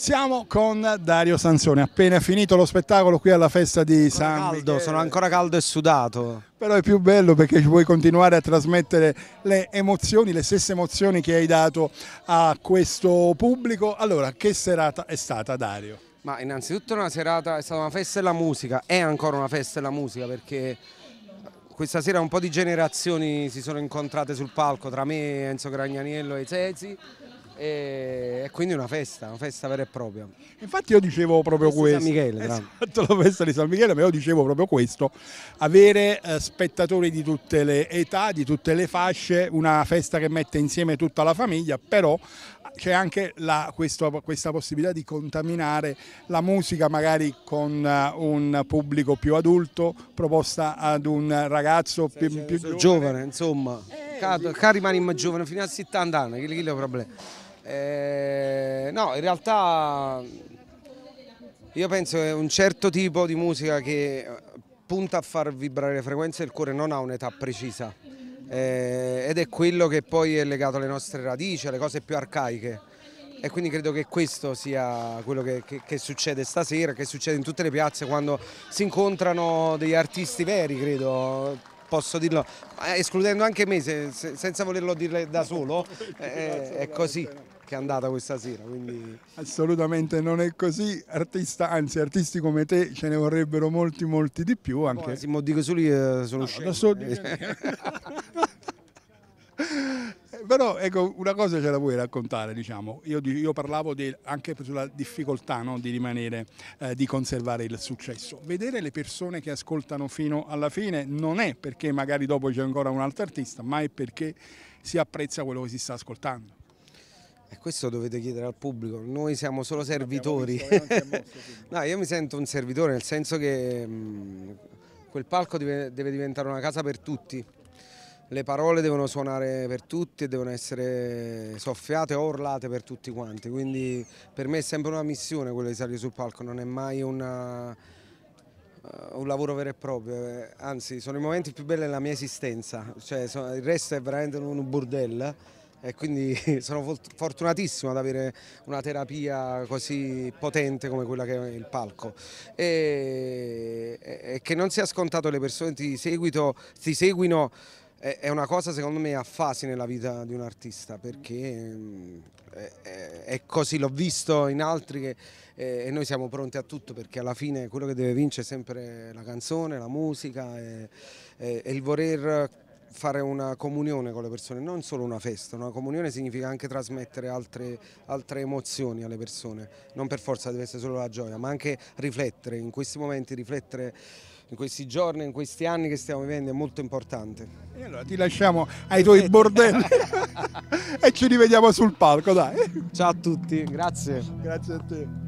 Siamo con Dario Sansone, appena finito lo spettacolo qui alla festa di sono San caldo, Michele. Sono ancora caldo e sudato. Però è più bello perché vuoi continuare a trasmettere le emozioni, le stesse emozioni che hai dato a questo pubblico. Allora, che serata è stata Dario? Ma innanzitutto una serata, è stata una festa della musica, è ancora una festa della musica perché questa sera un po' di generazioni si sono incontrate sul palco tra me, Enzo Gragnaniello e Cesi e quindi una festa, una festa vera e propria. Infatti io dicevo proprio questo. San Michele, esatto, la festa di San Michele, ma io dicevo proprio questo, avere eh, spettatori di tutte le età, di tutte le fasce, una festa che mette insieme tutta la famiglia, però c'è anche la, questo, questa possibilità di contaminare la musica magari con eh, un pubblico più adulto, proposta ad un ragazzo più, più giovane. giovane. insomma, eh, caro, sì. rimane giovane fino a 70 anni, quello è il problema. Eh, no, in realtà io penso che un certo tipo di musica che punta a far vibrare le frequenze del cuore non ha un'età precisa eh, ed è quello che poi è legato alle nostre radici, alle cose più arcaiche e quindi credo che questo sia quello che, che, che, succede stasera, che succede in tutte le piazze quando si incontrano degli artisti veri, credo posso dirlo, escludendo anche me, se, se, senza volerlo dire da solo, eh, è, è così che è andata questa sera. Quindi... Assolutamente non è così, Artista, anzi artisti come te ce ne vorrebbero molti molti di più. Anche. Poi, se dico solo io eh, sono no, scemo. Da solo... però ecco, una cosa ce la vuoi raccontare, diciamo. Io, io parlavo di, anche sulla difficoltà no, di rimanere, eh, di conservare il successo. Vedere le persone che ascoltano fino alla fine non è perché magari dopo c'è ancora un altro artista, ma è perché si apprezza quello che si sta ascoltando. E questo dovete chiedere al pubblico, noi siamo solo servitori. Visto, eh, no, io mi sento un servitore nel senso che mh, mm, quel palco deve, deve diventare una casa per tutti le parole devono suonare per tutti e devono essere soffiate o urlate per tutti quanti, quindi per me è sempre una missione quella di salire sul palco, non è mai una, eh, un lavoro vero e proprio, eh, anzi sono i momenti più belli della mia esistenza, cioè, il resto è veramente un bordello e quindi sono fortunatissimo ad avere una terapia così potente come quella che è il palco e, e che non sia scontato le persone ti, seguito, ti seguino è, una cosa secondo me a fasi nella vita di un artista perché mm, è, così, l'ho visto in altri che, e noi siamo pronti a tutto perché alla fine quello che deve vincere è sempre la canzone, la musica e, e, il voler fare una comunione con le persone, non solo una festa, una comunione significa anche trasmettere altre, altre, emozioni alle persone, non per forza deve essere solo la gioia, ma anche riflettere, in questi momenti riflettere in questi giorni, in questi anni che stiamo vivendo è molto importante. E allora ti lasciamo ai tuoi bordelli e ci rivediamo sul palco, dai. Ciao a tutti, grazie. Grazie a te.